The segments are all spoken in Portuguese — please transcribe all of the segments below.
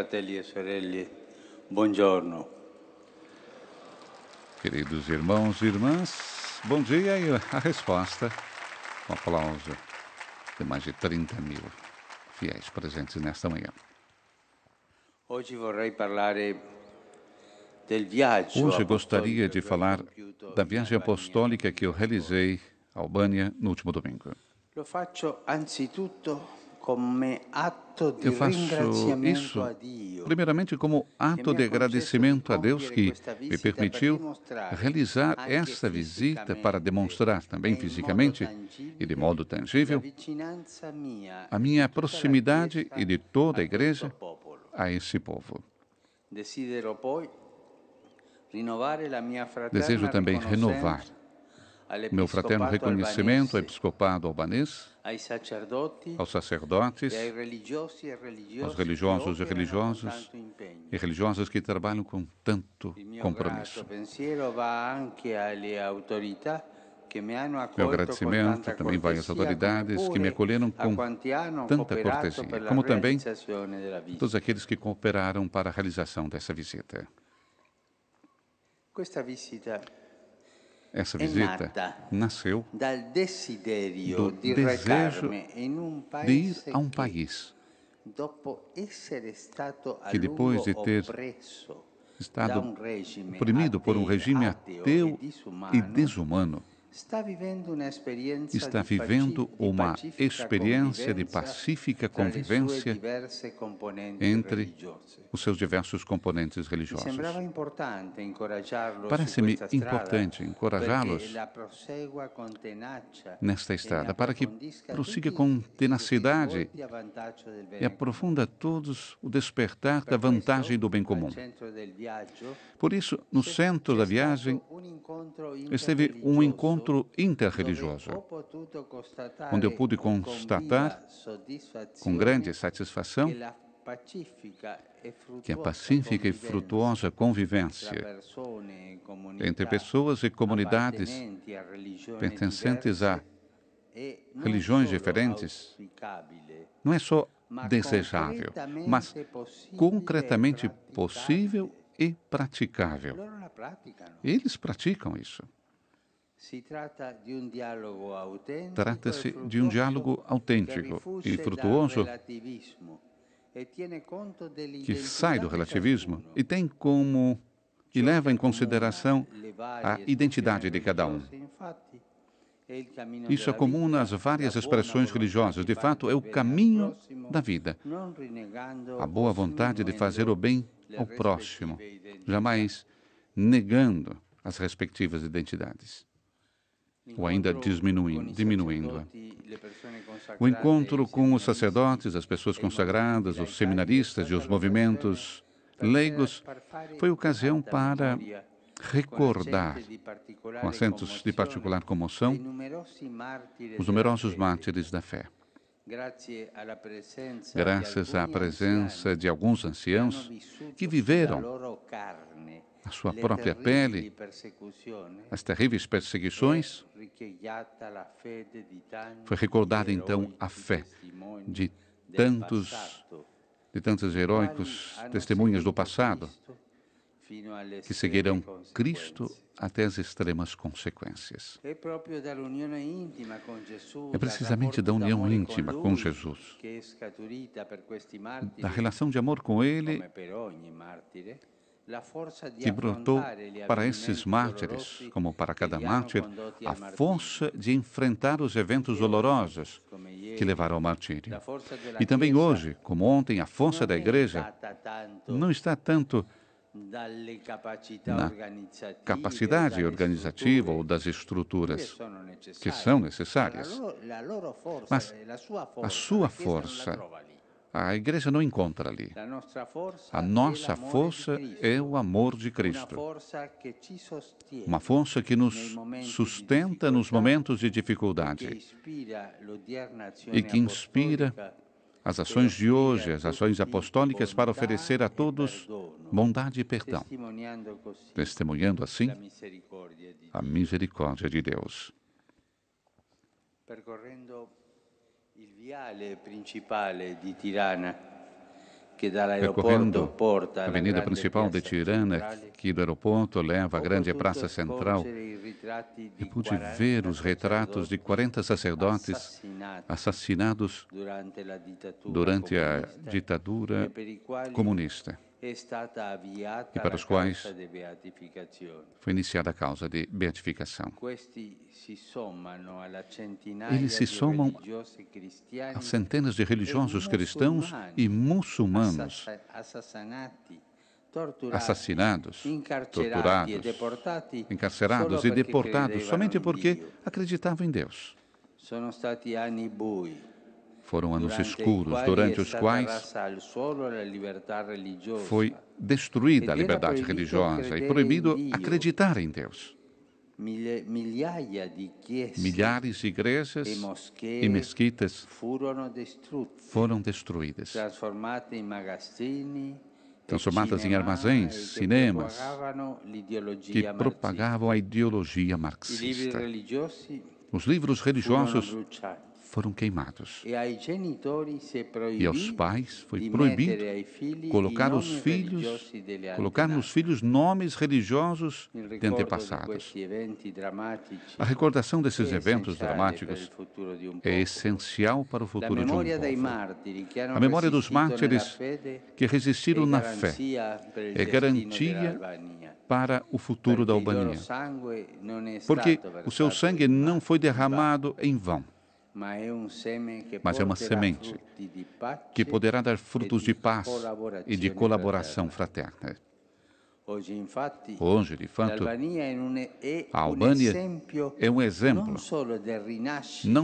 Fratelli e sorelle, buongiorno. Queridos irmãos e irmãs, bom dia e a resposta, um aplauso de mais de 30 mil fiéis presentes nesta manhã. Hoje vorrei Hoje gostaria de falar da viagem apostólica que eu realizei à Albânia no último domingo. Eu faço isso, primeiramente, como ato de agradecimento a Deus que me permitiu realizar esta visita para demonstrar, também fisicamente e de modo tangível, a minha proximidade e de toda a Igreja a esse povo. Desejo também renovar meu fraterno reconhecimento ao episcopado albanês, aos sacerdotes, aos religiosos e religiosas e religiosas que trabalham com tanto compromisso. Meu agradecimento também vai às autoridades que me acolheram com tanta cortesia, como também a todos aqueles que cooperaram para a realização dessa visita. Essa é visita nasceu do desejo de ir a um país que, depois de ter estado oprimido por um regime ateu e desumano, está vivendo uma experiência de pacífica convivência entre os seus diversos componentes religiosos. Parece-me importante encorajá-los nesta estrada para que prossiga com tenacidade e aprofunda a todos o despertar da vantagem do bem comum. Por isso, no centro da viagem esteve um encontro encontro interreligioso, onde eu pude constatar com grande satisfação que a pacífica e frutuosa convivência entre pessoas e comunidades pertencentes a religiões diferentes não é só desejável, mas concretamente possível e praticável. Eles praticam isso. Trata-se de um diálogo autêntico e frutuoso que sai do relativismo e tem como e leva em consideração a identidade de cada um. Isso é comum nas várias expressões religiosas. De fato, é o caminho da vida. A boa vontade de fazer o bem ao próximo, jamais negando as respectivas identidades ou ainda diminuindo. diminuindo. O encontro com os sacerdotes, as pessoas consagradas, os seminaristas e os movimentos leigos foi ocasião para recordar, com acentos de particular comoção, os numerosos mártires da fé. Graças à presença de alguns anciãos que viveram a sua própria pele, as terríveis perseguições, foi recordada então a fé de tantos, de tantos heróicos testemunhas do passado que seguirão Cristo até as extremas consequências. É precisamente da união íntima com Jesus, é da é relação de amor com Ele, que brotou para esses mártires, como para cada mártir, a força de enfrentar os eventos dolorosos que levaram ao martírio. E também hoje, como ontem, a força da igreja não está tanto na capacidade organizativa ou das estruturas que são necessárias, mas a sua força a igreja não encontra ali. A nossa força é o amor de Cristo. Uma força que nos sustenta nos momentos de dificuldade e que inspira as ações de hoje, as ações apostólicas, para oferecer a todos bondade e perdão, testemunhando assim a misericórdia de Deus. Percorrendo Il viale principale di Tirana Percorrendo a avenida principal de Tirana, que do aeroporto leva à grande praça central, e pude ver os retratos de 40 sacerdotes assassinados durante a ditadura comunista e para os quais foi iniciada a causa de beatificação. Eles se somam a centenas de religiosos cristãos e muçulmanos assassinados, torturados, encarcerados e deportados somente porque acreditavam em Deus foram anos escuros, durante os quais foi destruída a liberdade religiosa e proibido acreditar em Deus. Milhares de igrejas e mesquitas foram destruídas, transformadas em armazéns, cinemas, que propagavam a ideologia marxista. Os livros religiosos foram queimados. E aos pais foi proibido colocar os filhos, colocar nos filhos nomes religiosos de antepassados. A recordação desses eventos dramáticos é essencial para o futuro de um povo. A memória dos mártires que resistiram na fé é garantia para o futuro da Albania, porque o seu sangue não foi derramado em vão mas é, é uma semente que poderá dar frutos de paz e de colaboração fraterna. Hoje, de fato, a Albânia é um exemplo não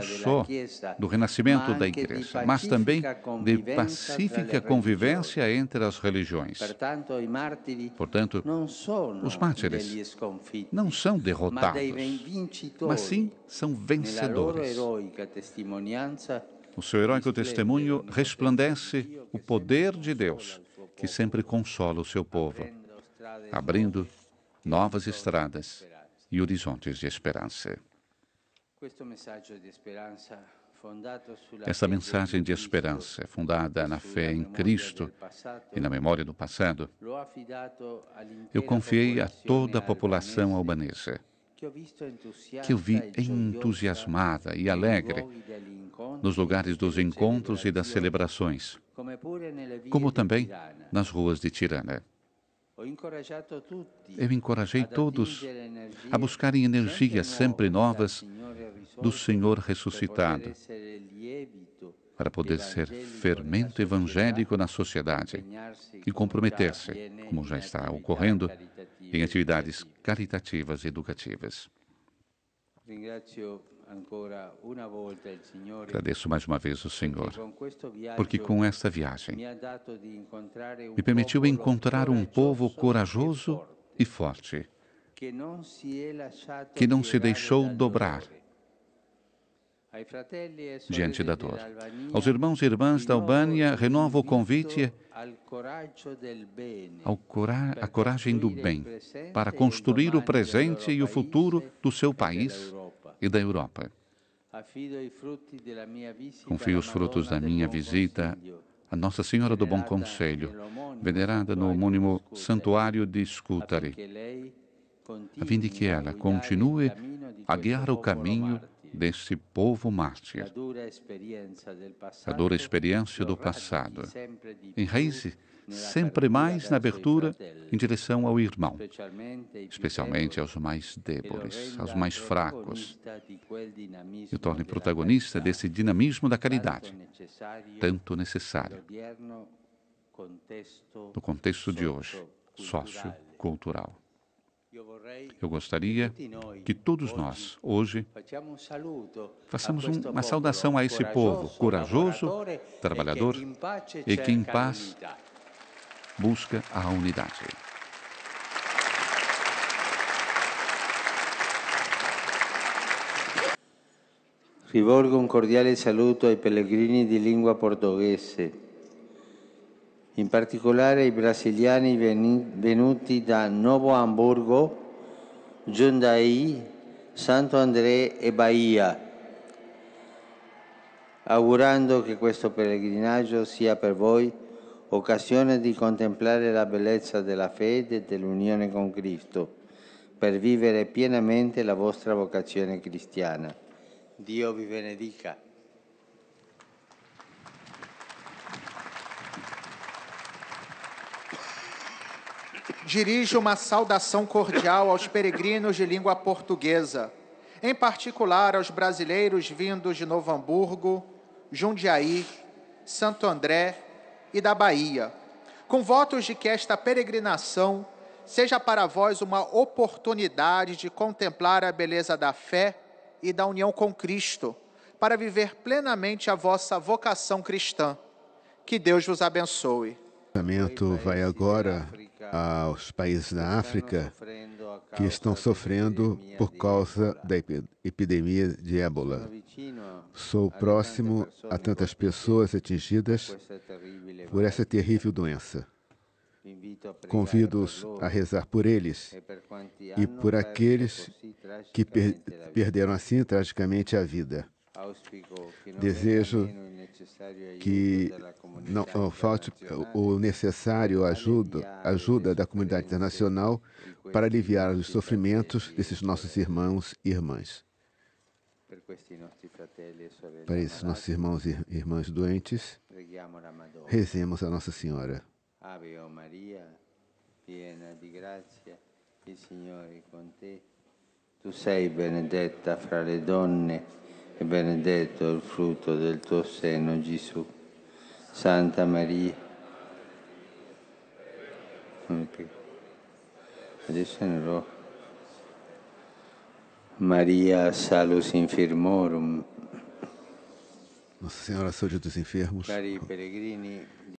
só do renascimento da Igreja, mas também de pacífica convivência entre as religiões. Portanto, os mártires não são derrotados, mas sim são vencedores. O seu heróico testemunho resplandece o poder de Deus, que sempre consola o seu povo abrindo novas estradas e horizontes de esperança. Essa mensagem de esperança, fundada na fé em Cristo e na memória do passado, eu confiei a toda a população albanesa, que eu vi entusiasmada e alegre nos lugares dos encontros e das celebrações, como também nas ruas de Tirana. Eu encorajei todos a buscarem energias sempre novas do Senhor ressuscitado, para poder ser fermento evangélico na sociedade e comprometer-se, como já está ocorrendo, em atividades caritativas e educativas. Agradeço mais uma vez o Senhor, porque com esta viagem me permitiu encontrar um povo corajoso e forte, que não se deixou dobrar diante da dor. Aos irmãos e irmãs da Albânia, renovo o convite ao cora a coragem do bem para construir o presente e o futuro do seu país e da Europa. Confio os frutos da minha visita à Nossa Senhora do Bom Conselho, venerada no homônimo Santuário de Scutari, a fim de que ela continue a guiar o caminho desse povo mártir, a dura experiência do passado. Enraize sempre mais na abertura em direção ao irmão, especialmente aos mais débiles, aos mais fracos, e torne protagonista desse dinamismo da caridade, tanto necessário no contexto de hoje, sociocultural. Eu gostaria que todos nós, hoje, façamos uma saudação a esse povo corajoso, trabalhador e que em paz busca a unidade. Rivolgo um cordiale saluto ai pellegrini de língua portuguesa. in particolare ai brasiliani venuti da Novo Hamburgo, Giondai, Santo André e Bahia, augurando che questo pellegrinaggio sia per voi occasione di contemplare la bellezza della fede e dell'unione con Cristo, per vivere pienamente la vostra vocazione cristiana. Dio vi benedica. dirige uma saudação cordial aos peregrinos de língua portuguesa, em particular aos brasileiros vindos de Novo Hamburgo, Jundiaí, Santo André e da Bahia, com votos de que esta peregrinação seja para vós uma oportunidade de contemplar a beleza da fé e da união com Cristo, para viver plenamente a vossa vocação cristã. Que Deus vos abençoe. O pensamento vai agora aos países da África que estão sofrendo por causa da epidemia de ébola. Sou próximo a tantas pessoas atingidas por essa terrível doença. Convido-os a rezar por eles e por aqueles que per perderam assim tragicamente a vida. Desejo que não, falte o necessário ajuda, ajuda da comunidade internacional para aliviar os sofrimentos desses nossos irmãos e irmãs. Para esses nossos irmãos e irmãs doentes, rezemos a Nossa Senhora. Ave oh Maria, piena de graça, o Senhor é com te. Tu sei benedetta fra le donne e benedetto il frutto del tuo seno, Gesù. Santa Maria, adesso non Maria Salus Infirmorum. Nossa Senhora, saúde dos enfermos. Cari peregrini.